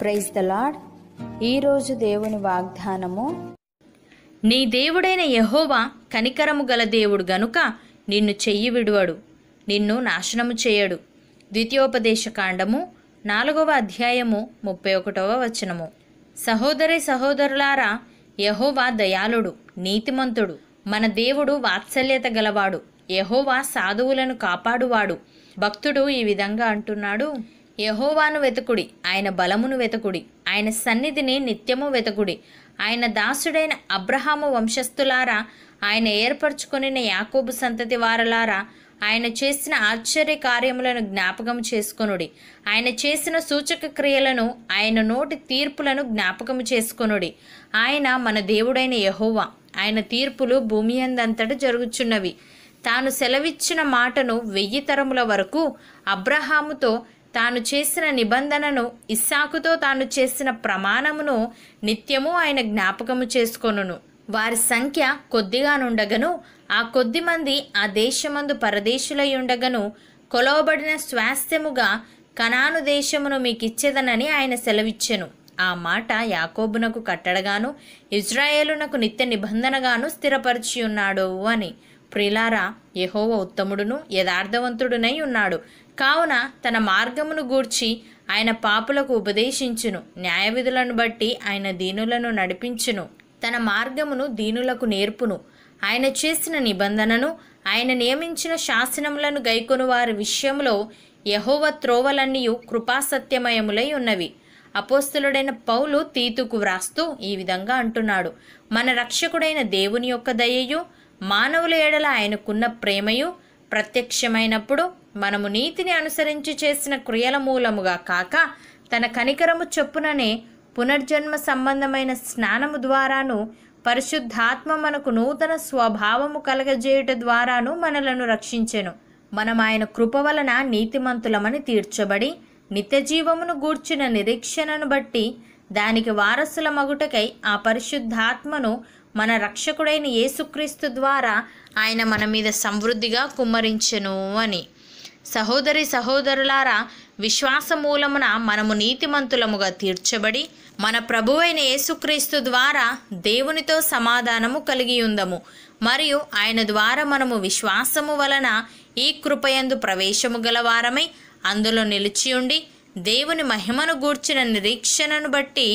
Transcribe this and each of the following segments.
praise the lord ఈరోజు దేవుని వాగ్దానము నీ దేవుడైన యహోవా కనికరము గల దేవుడు గనుక నిన్ను చెయ్యి విడువడు నిన్ను నాశనము చేయడు ద్వితీయోపదేశ కాండము నాలుగవ అధ్యాయము ముప్పై ఒకటవ వచనము సహోదరి సహోదరులారా యహోవా దయాళుడు నీతిమంతుడు మన దేవుడు వాత్సల్యత గలవాడు యహోవా సాధువులను కాపాడువాడు భక్తుడు ఈ విధంగా అంటున్నాడు యహోవాను వెతుకుడి ఆయన బలమును వెతుకుడి ఆయన సన్నిధిని నిత్యము వెతుకుడి ఆయన దాసుడైన అబ్రహాము వంశస్థులారా ఆయన ఏర్పరచుకొనిన యాకోబు సంతతి వారలారా ఆయన చేసిన ఆశ్చర్య కార్యములను జ్ఞాపకం చేసుకొనుడి ఆయన చేసిన సూచక క్రియలను ఆయన నోటి తీర్పులను జ్ఞాపకం చేసుకొనుడి ఆయన మన దేవుడైన యహోవా ఆయన తీర్పులు భూమి అందంతట జరుగుచున్నవి తాను సెలవిచ్చిన మాటను వెయ్యి తరముల వరకు అబ్రహాముతో తాను చేసిన నిబంధనను ఇస్సాకుతో తాను చేసిన ప్రమాణమును నిత్యము ఆయన జ్ఞాపకము చేసుకొనును వారి సంఖ్య కొద్దిగానుండగను ఆ కొద్ది మంది ఆ దేశమందు పరదేశులై ఉండగను కొలవబడిన స్వాస్థ్యముగా కనాను దేశమును మీకిచ్చేదనని ఆయన సెలవిచ్చెను ఆ మాట యాకోబునకు కట్టడగాను ఇజ్రాయేలునకు నిత్య నిబంధనగాను స్థిరపరిచి ఉన్నాడు అని ప్రిలారా యహోవ ఉత్తముడును యథార్థవంతుడునై ఉన్నాడు కావున తన మార్గమును గూర్చి ఆయన పాపులకు ఉపదేశించును న్యాయవిధులను బట్టి ఆయన దీనులను నడిపించును తన మార్గమును దీనులకు నేర్పును ఆయన చేసిన నిబంధనను ఆయన నియమించిన శాసనములను గైకొని వారి విషయంలో యహోవ త్రోవలన్నీ కృపాసత్యమయములై ఉన్నవి అపోస్తులుడైన పౌలు తీతుకు వ్రాస్తూ ఈ విధంగా అంటున్నాడు మన రక్షకుడైన దేవుని యొక్క దయయు మానవుల ఏడల ఆయనకున్న ప్రేమయు ప్రత్యక్షమైనప్పుడు మనము నీతిని అనుసరించి చేసిన క్రియల మూలముగా కాక తన కనికరము చొప్పుననే పునర్జన్మ సంబంధమైన స్నానము ద్వారాను పరిశుద్ధాత్మ మనకు నూతన స్వభావము కలగజేయుట ద్వారాను మనలను రక్షించెను మనం ఆయన కృప వలన నీతిమంతులమని తీర్చబడి నిత్యజీవమును గూర్చిన నిరీక్షణను బట్టి దానికి వారసుల మగుటకై ఆ పరిశుద్ధాత్మను మన రక్షకుడైన యేసుక్రీస్తు ద్వారా ఆయన మన మీద సమృద్ధిగా కుమ్మరించెను అని సహోదరి సహోదరులారా విశ్వాస మూలమున మనము నీతిమంతులముగా తీర్చబడి మన ప్రభువైన యేసుక్రీస్తు ద్వారా దేవునితో సమాధానము కలిగి ఉందము మరియు ఆయన ద్వారా మనము విశ్వాసము వలన ఈ కృపయందు ప్రవేశము గలవారమై అందులో నిలిచి ఉండి దేవుని మహిమను గూర్చిన నిరీక్షణను బట్టి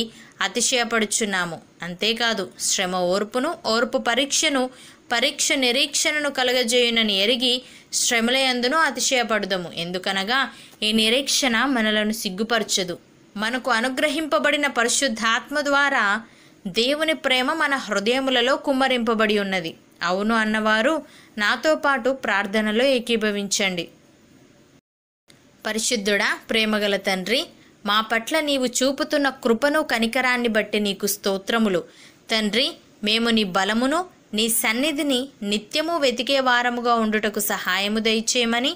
అతిశయపడుచున్నాము అంతేకాదు శ్రమ ఓర్పును ఓర్పు పరీక్షను పరీక్ష నిరీక్షణను కలగజేయునని ఎరిగి శ్రమలయందును అతిశయపడదము ఎందుకనగా ఈ నిరీక్షణ మనలను సిగ్గుపరచదు మనకు అనుగ్రహింపబడిన పరిశుద్ధాత్మ ద్వారా దేవుని ప్రేమ మన హృదయములలో కుమ్మరింపబడి ఉన్నది అవును అన్నవారు నాతో పాటు ప్రార్థనలో ఏకీభవించండి పరిశుద్ధుడా ప్రేమగల తండ్రి మా పట్ల నీవు చూపుతున్న కృపను కనికరాన్ని బట్టి నీకు స్తోత్రములు తండ్రి మేము నీ బలమును నీ సన్నిధిని నిత్యము వెతికే వారముగా ఉండుటకు సహాయము దయచేయమని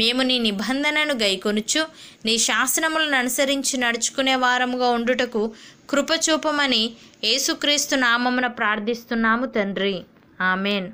మేము నీ నిబంధనను గైకొనుచు నీ శాసనములను అనుసరించి నడుచుకునే వారముగా ఉండుటకు కృపచూపమని యేసుక్రీస్తు నామమున ప్రార్థిస్తున్నాము తండ్రి ఆమెన్